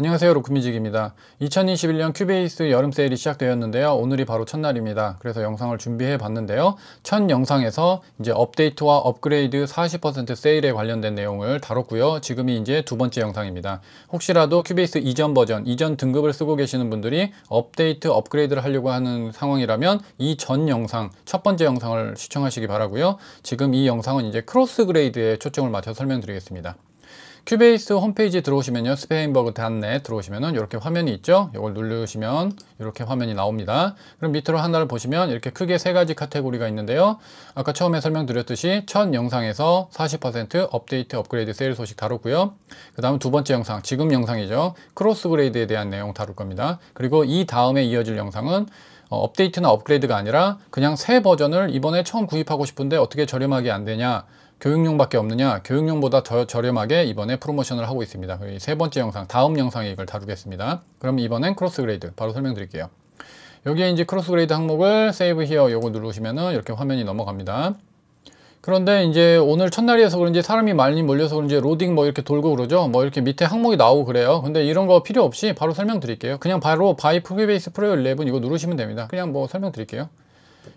안녕하세요 로크뮤직입니다 2021년 큐베이스 여름 세일이 시작되었는데요 오늘이 바로 첫날입니다 그래서 영상을 준비해 봤는데요 첫 영상에서 이제 업데이트와 업그레이드 40% 세일에 관련된 내용을 다뤘고요 지금이 이제 두 번째 영상입니다 혹시라도 큐베이스 이전 버전 이전 등급을 쓰고 계시는 분들이 업데이트 업그레이드를 하려고 하는 상황이라면 이 전 영상 첫 번째 영상을 시청하시기 바라고요 지금 이 영상은 이제 크로스 그레이드에 초점을 맞춰 설명드리겠습니다 큐베이스 홈페이지 들어오시면요. 스페인버그 단내 들어오시면은 이렇게 화면이 있죠. 이걸 누르시면 이렇게 화면이 나옵니다. 그럼 밑으로 하나를 보시면 이렇게 크게 세 가지 카테고리가 있는데요. 아까 처음에 설명드렸듯이 첫 영상에서 40% 업데이트 업그레이드 세일 소식 다뤘고요. 그 다음 두 번째 영상, 지금 영상이죠. 크로스 그레이드에 대한 내용 다룰 겁니다. 그리고 이 다음에 이어질 영상은 어, 업데이트나 업그레이드가 아니라 그냥 새 버전을 이번에 처음 구입하고 싶은데 어떻게 저렴하게 안 되냐 교육용밖에 없느냐 교육용보다 더 저렴하게 이번에 프로모션을 하고 있습니다 세 번째 영상 다음 영상에 이걸 다루겠습니다 그럼 이번엔 크로스 그레이드 바로 설명드릴게요 여기에 이제 크로스 그레이드 항목을 세이브 히어 요거 누르시면은 이렇게 화면이 넘어갑니다 그런데 이제 오늘 첫날이어서 그런지 사람이 많이 몰려서 그런지 로딩 뭐 이렇게 돌고 그러죠 뭐 이렇게 밑에 항목이 나오고 그래요 근데 이런 거 필요 없이 바로 설명드릴게요 그냥 바로 바이 프리베이스 프로 11 이거 누르시면 됩니다 그냥 뭐 설명드릴게요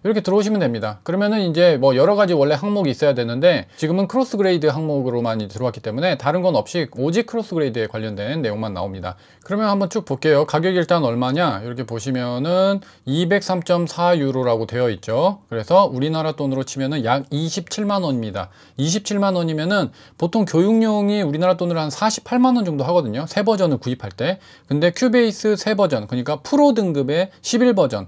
이렇게 들어오시면 됩니다. 그러면은 이제 뭐 여러 가지 원래 항목이 있어야 되는데 지금은 크로스 그레이드 항목으로만 들어왔기 때문에 다른 건 없이 오직 크로스 그레이드에 관련된 내용만 나옵니다. 그러면 한번 쭉 볼게요. 가격이 일단 얼마냐? 이렇게 보시면은 203.4 유로라고 되어 있죠. 그래서 우리나라 돈으로 치면은 약 27만 원입니다. 27만 원이면은 보통 교육용이 우리나라 돈으로 한 48만 원 정도 하거든요. 새 버전을 구입할 때. 근데 큐베이스 새 버전, 그러니까 프로 등급의 11버전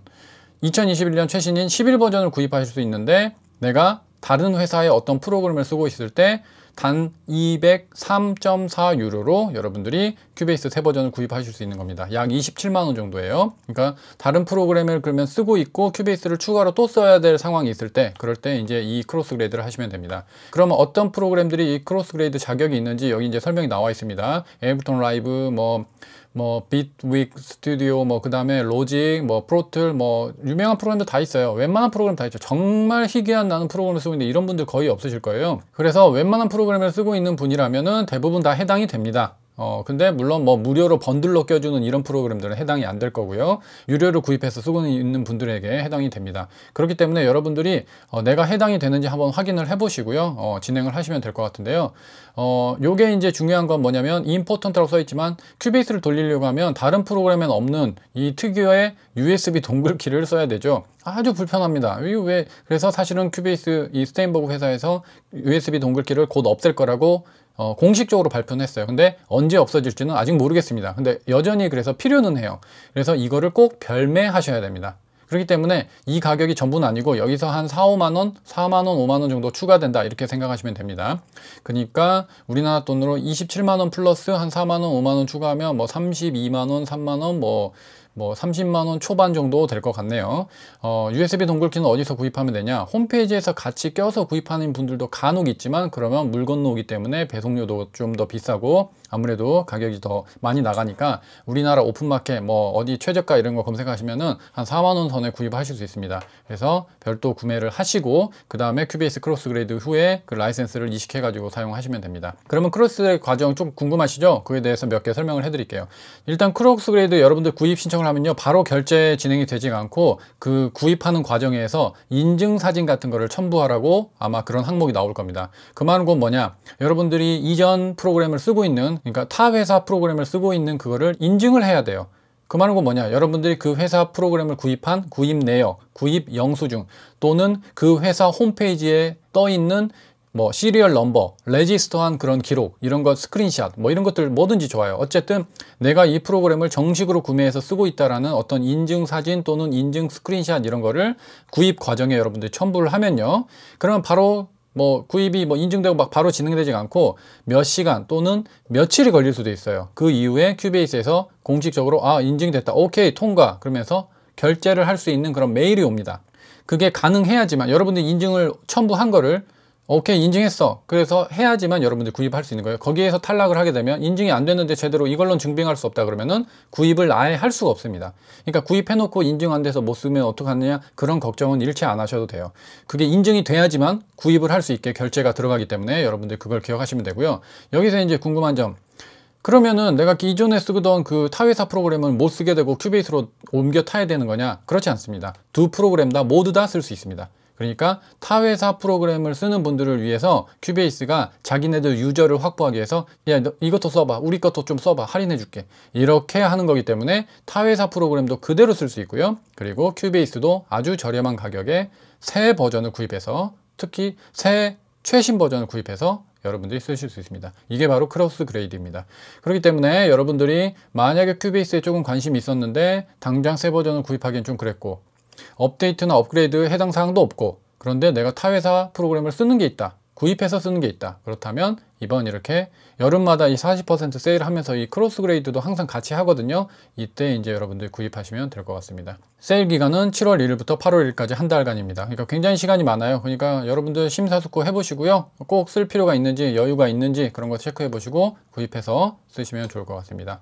2021년 최신인 11버전을 구입하실 수 있는데 내가 다른 회사의 어떤 프로그램을 쓰고 있을 때단 203.4유로로 여러분들이 큐베이스 새 버전을 구입하실 수 있는 겁니다. 약 27만 원 정도예요. 그러니까 다른 프로그램을 그러면 쓰고 있고 큐베이스를 추가로 또 써야 될 상황이 있을 때 그럴 때 이제 이 크로스 그레이드를 하시면 됩니다. 그러면 어떤 프로그램들이 이 크로스 그레이드 자격이 있는지 여기 이제 설명이 나와 있습니다. 에이블턴 라이브 뭐뭐 빅윅 뭐, 스튜디오 뭐 그다음에 로직 뭐 프로틀 뭐 유명한 프로그램도 다 있어요. 웬만한 프로그램 다 있죠. 정말 희귀한 나는 프로그램을 쓰고 있는데 이런 분들 거의 없으실 거예요. 그래서 웬만한 프로그램 프로그램을 쓰고 있는 분이라면 대부분 다 해당이 됩니다. 어, 근데 물론 뭐 무료로 번들로 껴주는 이런 프로그램들은 해당이 안 될 거고요. 유료로 구입해서 쓰고 있는 분들에게 해당이 됩니다. 그렇기 때문에 여러분들이 어, 내가 해당이 되는지 한번 확인을 해보시고요. 어, 진행을 하시면 될 것 같은데요. 어, 요게 이제 중요한 건 뭐냐면 임포턴트라고 써있지만 큐베이스를 돌리려고 하면 다른 프로그램엔 없는 이 특유의 USB 동글키를 써야 되죠. 아주 불편합니다. 왜 그래서 사실은 큐베이스 이 스테인버그 회사에서 USB 동글키를 곧 없앨 거라고 어, 공식적으로 발표는 했어요. 근데 언제 없어질지는 아직 모르겠습니다. 근데 여전히 그래서 필요는 해요. 그래서 이거를 꼭 별매하셔야 됩니다. 그렇기 때문에 이 가격이 전부는 아니고 여기서 한 4, 5만원, 4만원, 5만원 정도 추가된다 이렇게 생각하시면 됩니다. 그러니까 우리나라 돈으로 27만원 플러스 한 4만원, 5만원 추가하면 뭐 32만원, 3만원 뭐뭐 30만원 초반 정도 될 것 같네요 어, USB 동글키는 어디서 구입하면 되냐 홈페이지에서 같이 껴서 구입하는 분들도 간혹 있지만 그러면 물 건너오기 때문에 배송료도 좀 더 비싸고 아무래도 가격이 더 많이 나가니까 우리나라 오픈마켓 뭐 어디 최저가 이런 거 검색하시면은 한 4만원 선에 구입하실 수 있습니다 그래서 별도 구매를 하시고 그 다음에 QBS 크로스그레이드 후에 그 라이센스를 이식해 가지고 사용하시면 됩니다 그러면 크로스의 과정 좀 궁금하시죠? 그에 대해서 몇 개 설명을 해드릴게요 일단 크로스그레이드 여러분들 구입 신청을 신청을 하면요 바로 결제 진행이 되지 않고 그 구입하는 과정에서 인증사진 같은 거를 첨부하라고 아마 그런 항목이 나올 겁니다 그만은건 뭐냐 여러분들이 이전 프로그램을 쓰고 있는 그러니까 타 회사 프로그램을 쓰고 있는 그거를 인증을 해야 돼요 그 말은 건 뭐냐 여러분들이 그 회사 프로그램을 구입한 구입 내역, 구입 영수증 또는 그 회사 홈페이지에 떠 있는 뭐 시리얼 넘버, 레지스터한 그런 기록, 이런 것 스크린샷, 뭐 이런 것들 뭐든지 좋아요. 어쨌든 내가 이 프로그램을 정식으로 구매해서 쓰고 있다라는 어떤 인증 사진 또는 인증 스크린샷 이런 거를 구입 과정에 여러분들이 첨부를 하면요. 그러면 바로 뭐 구입이 뭐 인증되고 막 바로 진행되지 않고 몇 시간 또는 며칠이 걸릴 수도 있어요. 그 이후에 큐베이스에서 공식적으로 아 인증됐다, 오케이 통과 그러면서 결제를 할 수 있는 그런 메일이 옵니다. 그게 가능해야지만 여러분들 인증을 첨부한 거를 오케이 인증했어 그래서 해야지만 여러분들 구입할 수 있는 거예요 거기에서 탈락을 하게 되면 인증이 안 됐는데 제대로 이걸로 증빙할 수 없다 그러면은 구입을 아예 할 수가 없습니다 그러니까 구입해놓고 인증 안 돼서 못 쓰면 어떡하느냐 그런 걱정은 일체 안 하셔도 돼요 그게 인증이 돼야지만 구입을 할 수 있게 결제가 들어가기 때문에 여러분들 그걸 기억하시면 되고요 여기서 이제 궁금한 점 그러면은 내가 기존에 쓰던 그 타회사 프로그램을 못 쓰게 되고 큐베이스로 옮겨 타야 되는 거냐 그렇지 않습니다 두 프로그램 다 모두 다 쓸 수 있습니다 그러니까 타회사 프로그램을 쓰는 분들을 위해서 큐베이스가 자기네들 유저를 확보하기 위해서 야 이것도 써봐 우리 것도 좀 써봐 할인해줄게 이렇게 하는 거기 때문에 타회사 프로그램도 그대로 쓸 수 있고요 그리고 큐베이스도 아주 저렴한 가격에 새 버전을 구입해서 특히 새 최신 버전을 구입해서 여러분들이 쓰실 수 있습니다. 이게 바로 크로스 그레이드입니다. 그렇기 때문에 여러분들이 만약에 큐베이스에 조금 관심이 있었는데 당장 새 버전을 구입하기엔 좀 그랬고 업데이트나 업그레이드 해당 사항도 없고 그런데 내가 타 회사 프로그램을 쓰는 게 있다. 구입해서 쓰는 게 있다. 그렇다면 이번 이렇게 여름마다 이 40% 세일을 하면서 이 크로스 그레이드도 항상 같이 하거든요. 이때 이제 여러분들이 구입하시면 될 것 같습니다. 세일 기간은 7월 1일부터 8월 1일까지 한 달간입니다. 그러니까 굉장히 시간이 많아요. 그러니까 여러분들 심사숙고 해보시고요. 꼭 쓸 필요가 있는지 여유가 있는지 그런 거 체크해 보시고 구입해서 쓰시면 좋을 것 같습니다.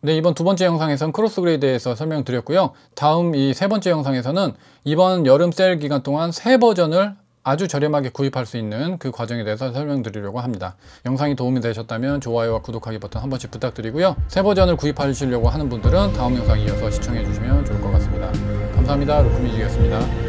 네, 이번 두 번째 영상에서는 크로스그레이드에서 설명드렸고요. 다음 이 세 번째 영상에서는 이번 여름 세일 기간 동안 새 버전을 아주 저렴하게 구입할 수 있는 그 과정에 대해서 설명드리려고 합니다. 영상이 도움이 되셨다면 좋아요와 구독하기 버튼 한 번씩 부탁드리고요. 새 버전을 구입하시려고 하는 분들은 다음 영상 이어서 시청해 주시면 좋을 것 같습니다. 감사합니다. 루프미지였습니다.